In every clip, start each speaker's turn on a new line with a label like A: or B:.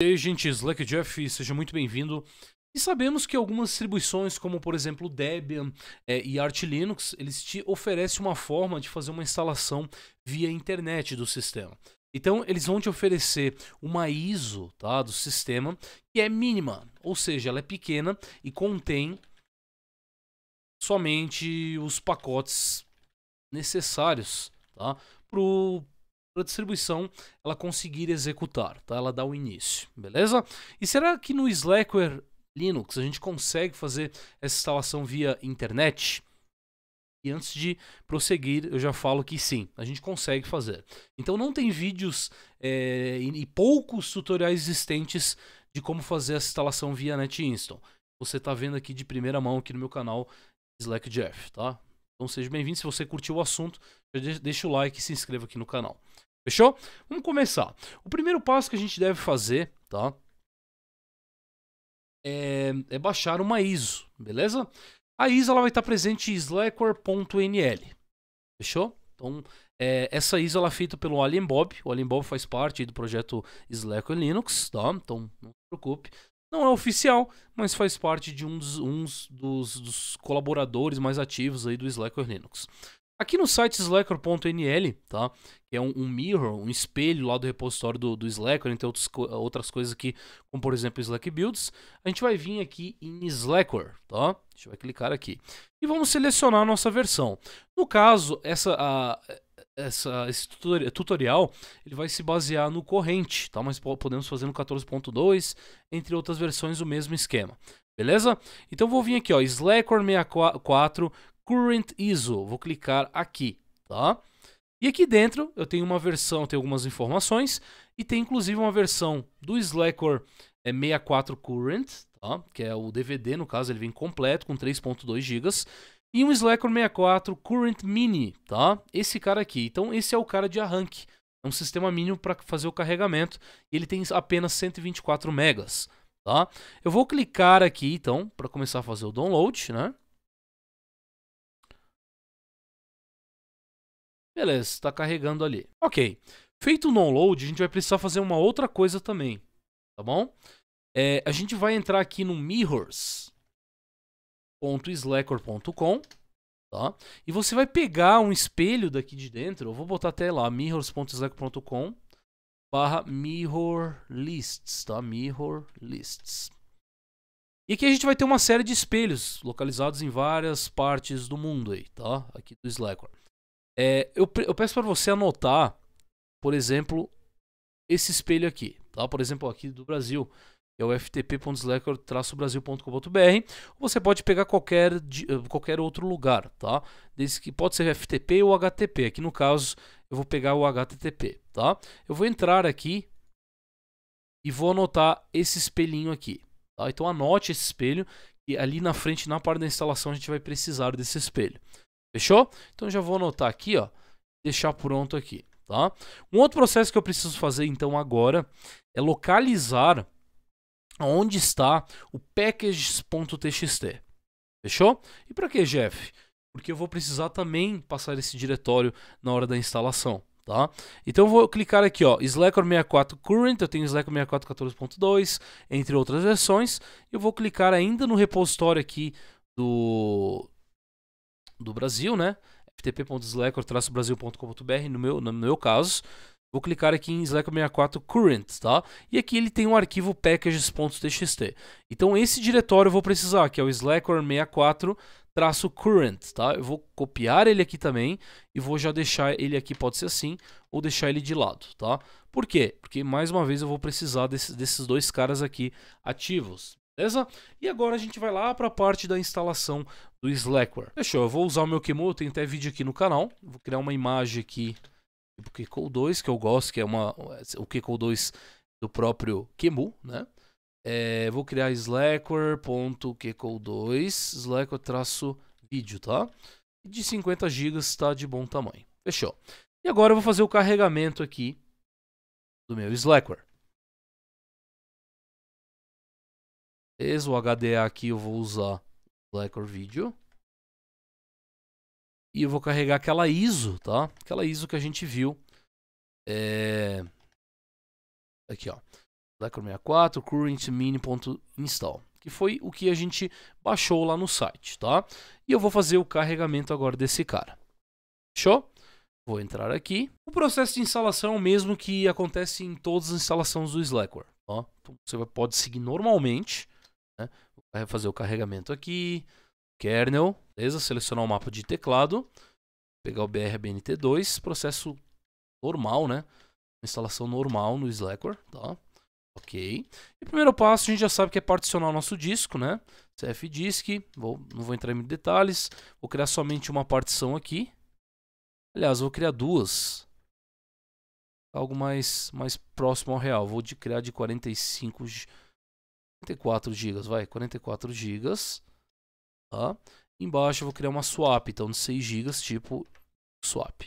A: E aí, gente, Slack Jeff, seja muito bem-vindo. E sabemos que algumas distribuições, como por exemplo Debian é, e Arch Linux, eles te oferecem uma forma de fazer uma instalação via internet do sistema. Então, eles vão te oferecer uma ISO tá, do sistema que é mínima, ou seja, ela é pequena e contém somente os pacotes necessários tá, para o para a distribuição ela conseguir executar, tá? Ela dá o início, beleza? E será que no Slackware Linux a gente consegue fazer essa instalação via internet? E antes de prosseguir, eu já falo que sim, a gente consegue fazer. Então não tem vídeos é, e poucos tutoriais existentes de como fazer essa instalação via NetInstall. Você está vendo aqui de primeira mão aqui no meu canal Slack Jeff, tá? Então seja bem-vindo. Se você curtiu o assunto, deixa o like e se inscreva aqui no canal. Fechou? Vamos começar. O primeiro passo que a gente deve fazer, tá? É, é baixar uma ISO, beleza? A ISO ela vai estar presente em slackware.nl. Fechou? Então, é, essa ISO ela é feita pelo Alien Bob. O Alien Bob faz parte do projeto Slackware Linux, tá? Então, não se preocupe. Não é oficial, mas faz parte de um dos, uns dos, dos colaboradores mais ativos aí do Slackware Linux. Aqui no site slacker.nl, tá? Que é um, um, mirror, um espelho lá do repositório do, do Slacker, entre outros, outras coisas aqui, como por exemplo Slack Builds. A gente vai vir aqui em Slacker, tá? A gente vai clicar aqui. E vamos selecionar a nossa versão. No caso, essa, a, essa, esse tutorial ele vai se basear no corrente, tá? Mas podemos fazer no 14.2, entre outras versões, o mesmo esquema. Beleza? Então vou vir aqui, ó, Slacker 64 Current ISO. Vou clicar aqui, tá? E aqui dentro eu tenho uma versão, tem algumas informações e tem inclusive uma versão do Slackware é 64 Current, tá? que é o DVD, no caso ele vem completo com 3.2 GB, e um Slackware 64 Current Mini, tá? Esse cara aqui. Então esse é o cara de arranque. É um sistema mínimo para fazer o carregamento e ele tem apenas 124 MB, tá? Eu vou clicar aqui então para começar a fazer o download, né? Beleza, está carregando ali. Ok. Feito o download, a gente vai precisar fazer uma outra coisa também, tá bom? É, a gente vai entrar aqui no mirrors.slacker.com tá? E você vai pegar um espelho daqui de dentro, eu vou botar até lá, mirrors.slacker.com barra mirror lists, tá? Mirror lists. E aqui a gente vai ter uma série de espelhos localizados em várias partes do mundo aí, tá? Aqui do Slacker. É, eu, eu peço para você anotar, por exemplo, esse espelho aqui, tá? Por exemplo, aqui do Brasil, é o ftp.slacker-brasil.com.br. Você pode pegar qualquer, de, eh, qualquer outro lugar, tá? Desde que pode ser FTP ou HTTP. Aqui no caso, eu vou pegar o HTTP, tá? Eu vou entrar aqui e vou anotar esse espelhinho aqui, tá? Então anote esse espelho e ali na frente, na parte da instalação, a gente vai precisar desse espelho. Fechou? Então já vou anotar aqui, ó, deixar pronto aqui, tá? Um outro processo que eu preciso fazer então agora é localizar onde está o packages.txt. Fechou? E para que, Jeff? Porque eu vou precisar também passar esse diretório na hora da instalação. Tá? Então eu vou clicar aqui, ó, Slacker 64 Current, eu tenho Slacker 64.14.2, entre outras versões. Eu vou clicar ainda no repositório aqui do do Brasil, né? ftp.slacker-brasil.com.br no meu, no meu caso. Vou clicar aqui em Slacker64 Current, tá? E aqui ele tem um arquivo packages.txt. Então esse diretório eu vou precisar, que é o Slacker64 current, tá? Eu vou copiar ele aqui também e vou já deixar ele aqui, pode ser assim, ou deixar ele de lado, tá? Por quê? Porque mais uma vez eu vou precisar desse, desses dois caras aqui ativos, beleza? E agora a gente vai lá para a parte da instalação do Slackware. Fechou, eu vou usar o meu QEMU, tem até vídeo aqui no canal, vou criar uma imagem aqui, do Keiko 2, que eu gosto, que é uma, o Keiko 2 do próprio QEMU. né? É, vou criar slackware.keiko2, slackware-vídeo, tá? De 50 GB está de bom tamanho. Fechou. E agora eu vou fazer o carregamento aqui do meu Slackware. O HDA aqui eu vou usar Blackor Video. E eu vou carregar aquela ISO, tá? Aquela ISO que a gente viu. É... Aqui, ó. Blackor 64, current mini.install. Que foi o que a gente baixou lá no site, tá? E eu vou fazer o carregamento agora desse cara. Fechou? Vou entrar aqui. O processo de instalação é o mesmo que acontece em todas as instalações do Slackware. ó. Tá? Então, você pode seguir normalmente. Né? Vou fazer o carregamento aqui, kernel, beleza? Selecionar o mapa de teclado, pegar o BRBNT2, processo normal, né? Instalação normal no Slackware, tá? Ok. E primeiro passo, a gente já sabe que é particionar o nosso disco, né? CFDisk, vou, não vou entrar em detalhes, vou criar somente uma partição aqui. Aliás, vou criar duas. Algo mais, mais próximo ao real. Vou de, criar de 45 GB 44 GB, vai, 44 GB, tá? Embaixo eu vou criar uma swap, então de 6 GB, tipo swap.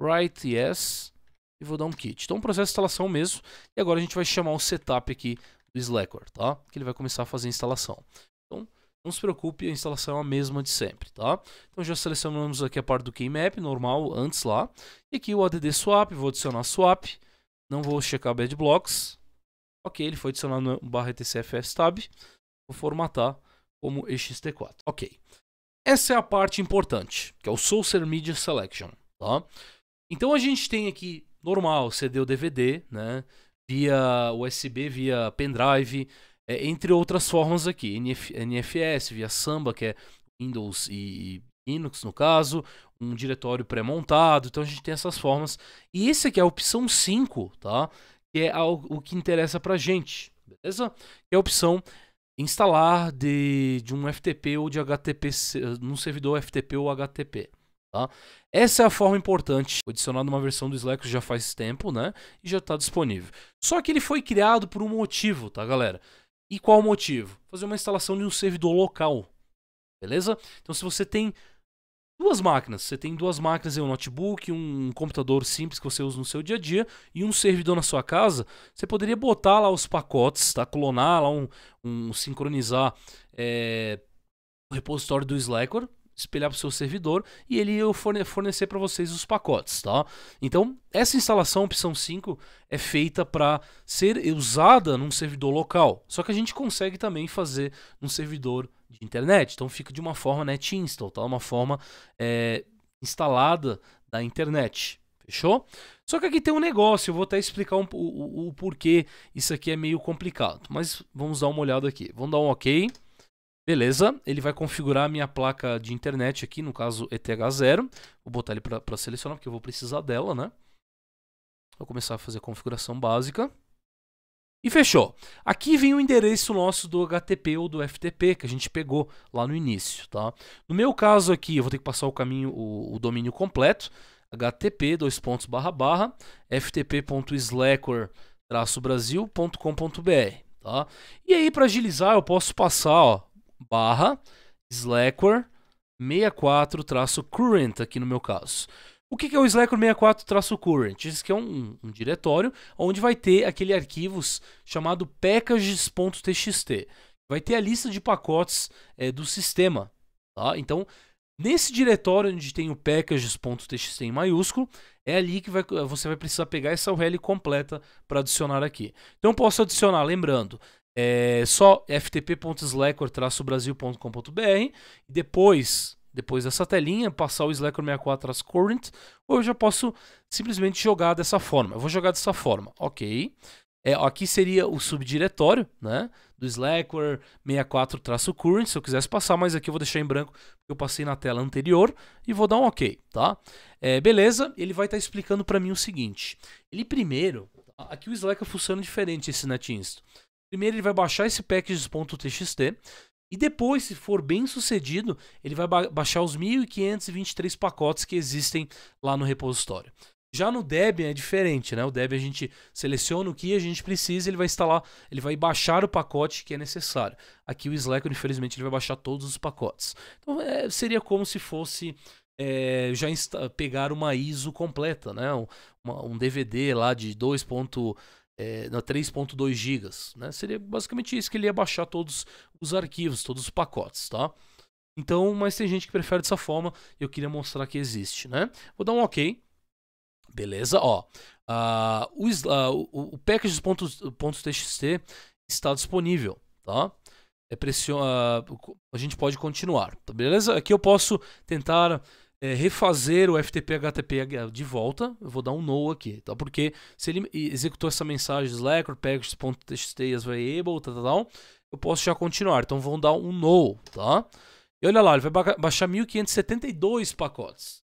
A: Write yes e vou dar um kit. Então, o processo de instalação mesmo. E agora a gente vai chamar o setup aqui do Slackware, tá? Que ele vai começar a fazer a instalação. Então, não se preocupe, a instalação é a mesma de sempre, tá? Então, já selecionamos aqui a parte do keymap, normal, antes lá. E aqui o add swap, vou adicionar swap. Não vou checar bad blocks, Ok, ele foi adicionado no barra tab. Vou formatar como ext4. Ok. Essa é a parte importante, que é o Sourcer Media Selection. Tá? Então a gente tem aqui, normal, CD ou DVD, né? via USB, via pendrive, é, entre outras formas aqui. NF, NFS, via Samba, que é Windows e Linux, no caso, um diretório pré-montado. Então a gente tem essas formas. E esse aqui é a opção 5, tá? que é o que interessa pra gente, beleza? Que é a opção instalar de, de um FTP ou de HTTP num servidor FTP ou HTTP. Tá? Essa é a forma importante. Foi uma versão do Slack já faz tempo, né? E já está disponível. Só que ele foi criado por um motivo, tá, galera? E qual o motivo? Fazer uma instalação de um servidor local. Beleza? Então, se você tem duas máquinas. Você tem duas máquinas, um notebook, um computador simples que você usa no seu dia a dia e um servidor na sua casa. Você poderia botar lá os pacotes, tá? Clonar lá um, um sincronizar é, o repositório do Slackware, espelhar para o seu servidor e ele fornecer para vocês os pacotes, tá? Então, essa instalação, opção 5, é feita para ser usada num servidor local. Só que a gente consegue também fazer num servidor de internet. Então fica de uma forma NetInstall, né, tá? Uma forma é, instalada da internet. Fechou? Só que aqui tem um negócio, eu vou até explicar um, o, o, porquê isso aqui é meio complicado. Mas vamos dar uma olhada aqui. Vamos dar um OK. Beleza, ele vai configurar a minha placa de internet aqui, no caso ETH0. Vou botar ele para selecionar, porque eu vou precisar dela, né? Vou começar a fazer a configuração básica. E fechou. Aqui vem o endereço nosso do HTTP ou do FTP que a gente pegou lá no início, tá? No meu caso aqui, eu vou ter que passar o caminho, o, o domínio completo, http dois pontos barra barra ftp.slacor-brasil.com.br, tá? E aí para agilizar, eu posso passar, ó, barra slacor 64-current aqui no meu caso. O que é o Slacker 64-current? Isso que é um, um, diretório onde vai ter aquele arquivos chamado packages.txt. Vai ter a lista de pacotes é, do sistema. Tá? Então, Nesse diretório onde tem o packages.txt em maiúsculo, é ali que vai, você vai precisar pegar essa URL completa para adicionar aqui. Então posso adicionar, lembrando, é só ftp.slacker-brasil.com.br e depois depois dessa telinha, passar o Slacker 64 as current, ou eu já posso simplesmente jogar dessa forma. Eu vou jogar dessa forma, ok. É, aqui seria o subdiretório, né? Do Slackware 64-current, se eu quisesse passar, mas aqui eu vou deixar em branco, porque eu passei na tela anterior, e vou dar um ok, tá? É, beleza, ele vai estar tá explicando para mim o seguinte. Ele primeiro, tá, aqui o Slacker funciona diferente esse netinsto. Primeiro ele vai baixar esse package.txt, e depois, se for bem sucedido, ele vai ba baixar os 1.523 pacotes que existem lá no repositório. Já no Debian é diferente, né? O Debian a gente seleciona o que a gente precisa, ele vai instalar, ele vai baixar o pacote que é necessário. Aqui o Slack, infelizmente, ele vai baixar todos os pacotes. Então é, seria como se fosse é, já pegar uma ISO completa, né? Um, uma, um DVD lá de 2 é, na 3.2 GB, né? Seria basicamente isso que ele ia baixar todos os arquivos, todos os pacotes, tá? Então, mas tem gente que prefere dessa forma, eu queria mostrar que existe, né? Vou dar um OK. Beleza, ó. Uh, o, uh, o, o está disponível, tá? É pressiona, ah, a gente pode continuar, tá beleza? Aqui eu posso tentar é, refazer o FTP-HTTP de volta, eu vou dar um no aqui, tá? Porque se ele executou essa mensagem slacker package.txt as variable, tal, tal, tal, eu posso já continuar. Então vão dar um no, tá? E olha lá, ele vai baixar 1572 pacotes.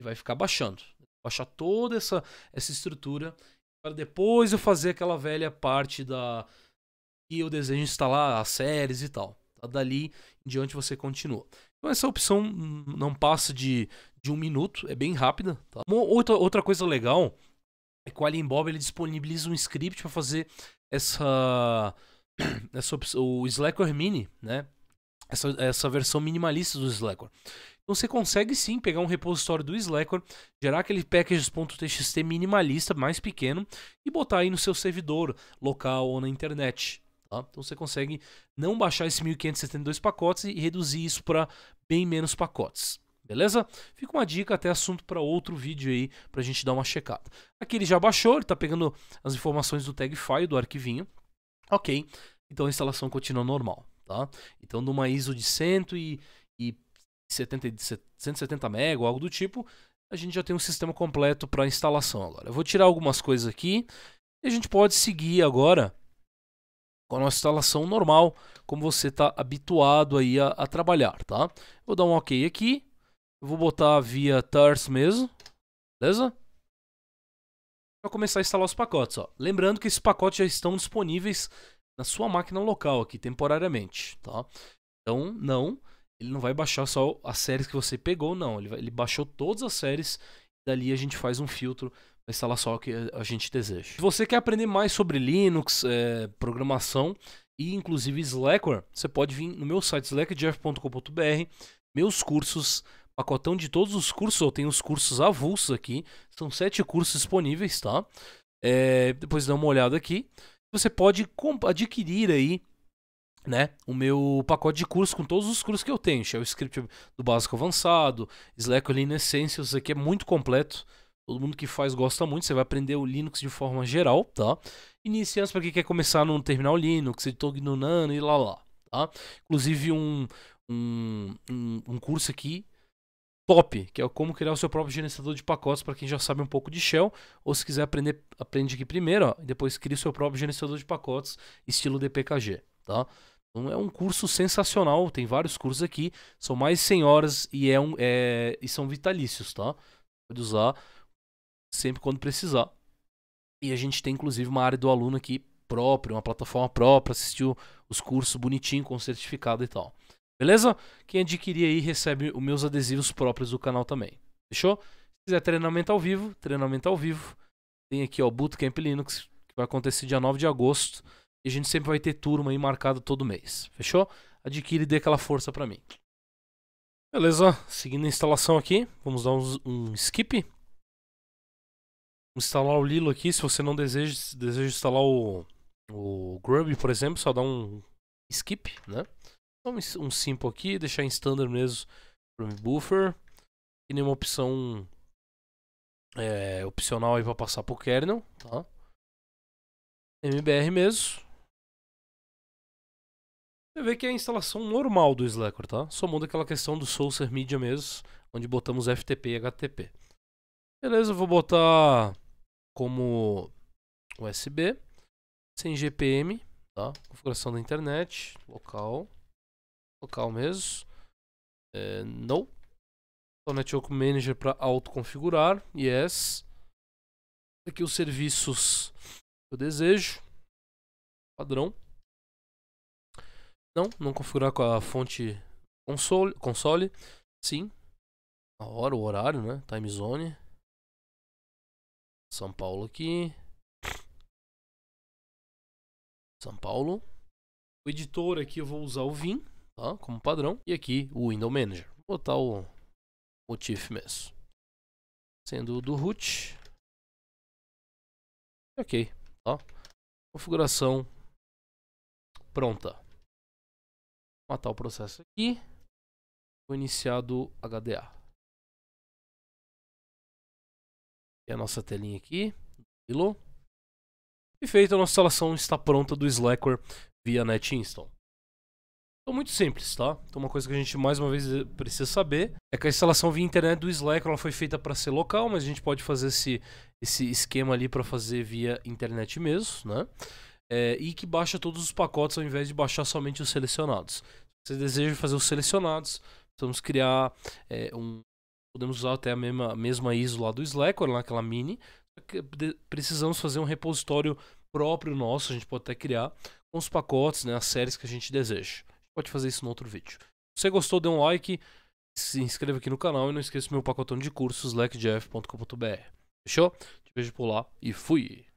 A: Ele vai ficar baixando. Baixar toda essa, essa estrutura para depois eu fazer aquela velha parte da que eu desejo instalar as séries e tal. Tá? Dali em diante você continua. Então essa opção não passa de, de um minuto, é bem rápida. Tá? outra, outra coisa legal é que o Alien Bob ele disponibiliza um script para fazer essa, essa opção, o Slackware Mini, né? Essa, essa versão minimalista do Slackware. Então você consegue sim pegar um repositório do Slackware, gerar aquele packages.txt minimalista mais pequeno e botar aí no seu servidor local ou na internet. Tá? Então você consegue não baixar esse 1.572 pacotes e reduzir isso para bem menos pacotes. Beleza? Fica uma dica, até assunto para outro vídeo aí, para a gente dar uma checada. Aqui ele já baixou, ele está pegando as informações do tag file, do arquivinho. Ok, então a instalação continua normal. Tá? Então numa ISO de 170, 170 MB ou algo do tipo, a gente já tem um sistema completo para instalação agora. Eu vou tirar algumas coisas aqui e a gente pode seguir agora com a nossa instalação normal, como você está habituado aí a, a, trabalhar, tá? Vou dar um OK aqui, vou botar via tars mesmo, beleza? Para começar a instalar os pacotes, ó. Lembrando que esses pacotes já estão disponíveis na sua máquina local aqui, temporariamente, tá? Então, não, ele não vai baixar só as séries que você pegou, não. Ele, vai, ele baixou todas as séries, dali a gente faz um filtro a instalação que a gente deseja. Se você quer aprender mais sobre Linux, é, programação e inclusive Slackware, você pode vir no meu site slackjeff.com.br, meus cursos, pacotão de todos os cursos, eu tenho os cursos avulsos aqui, são sete cursos disponíveis, tá? É, depois dá uma olhada aqui. Você pode adquirir aí né, o meu pacote de curso com todos os cursos que eu tenho. Shell Script do básico avançado, Slackware Lean Essentials, aqui é muito completo. Todo mundo que faz gosta muito, você vai aprender o Linux de forma geral, tá? Iniciantes para quem quer começar no terminal Linux, editor no Nano e lá lá, tá? Inclusive um, um, um, curso aqui top, que é como criar o seu próprio gerenciador de pacotes para quem já sabe um pouco de Shell, ou se quiser aprender, aprende aqui primeiro, ó, e depois cria o seu próprio gerenciador de pacotes estilo DPKG, tá? Então é um curso sensacional, tem vários cursos aqui, são mais de 100 horas e, é um, é, e são vitalícios, tá? Pode usar sempre quando precisar. E a gente tem inclusive uma área do aluno aqui própria, uma plataforma própria, assistiu os cursos bonitinho com certificado e tal. Beleza? Quem adquirir aí recebe os meus adesivos próprios do canal também. Fechou? Se quiser treinamento ao vivo, treinamento ao vivo. Tem aqui o Bootcamp Linux, que vai acontecer dia 9 de agosto. E a gente sempre vai ter turma aí marcada todo mês. Fechou? Adquire e dê aquela força para mim. Beleza, seguindo a instalação aqui, vamos dar um, um skip instalar o Lilo aqui. Se você não deseja, deseja instalar o, o Grub, por exemplo, só dá um skip, né? Então, um simple aqui, deixar em standard mesmo o buffer. E nenhuma opção é, opcional aí para passar pro kernel, tá? MBR mesmo. Você vê que é a instalação normal do Slacker, tá? Só muda aquela questão do Sourcer Media mesmo, onde botamos FTP e HTTP. Beleza, eu vou botar como USB, sem GPM, tá? Configuração da internet, local, local mesmo. É, no. Network Manager para autoconfigurar, yes. Aqui os serviços que eu desejo, padrão. Não, não configurar com a fonte console, console. sim. A hora, o horário, né? Time zone. São Paulo aqui. São Paulo. O editor aqui eu vou usar o Vim, tá? Como padrão. E aqui o Window Manager. Vou botar o motif mesmo. Sendo do root. Ok, tá? Configuração pronta. Vou matar o processo aqui. Vou iniciar do HDA. a nossa telinha aqui. Hello. E feita a nossa instalação está pronta do Slackware via NetInstall. Então, muito simples, tá? Então, uma coisa que a gente mais uma vez eh, precisa saber é que a instalação via internet do Slackware foi feita para ser local, mas a gente pode fazer esse, esse esquema ali para fazer via internet mesmo, né? É, e que baixa todos os pacotes ao invés de baixar somente os selecionados. Se você deseja fazer os selecionados, precisamos criar é, um Podemos usar até a mesma, mesma ISO lá do Slackware, naquela mini. Precisamos fazer um repositório próprio nosso, a gente pode até criar, com os pacotes, né, as séries que a gente deseja. A gente pode fazer isso no outro vídeo. Se você gostou, dê um like, se inscreva aqui no canal e não esqueça meu pacotão de cursos, slackjf.com.br. Fechou? Te vejo por lá e fui!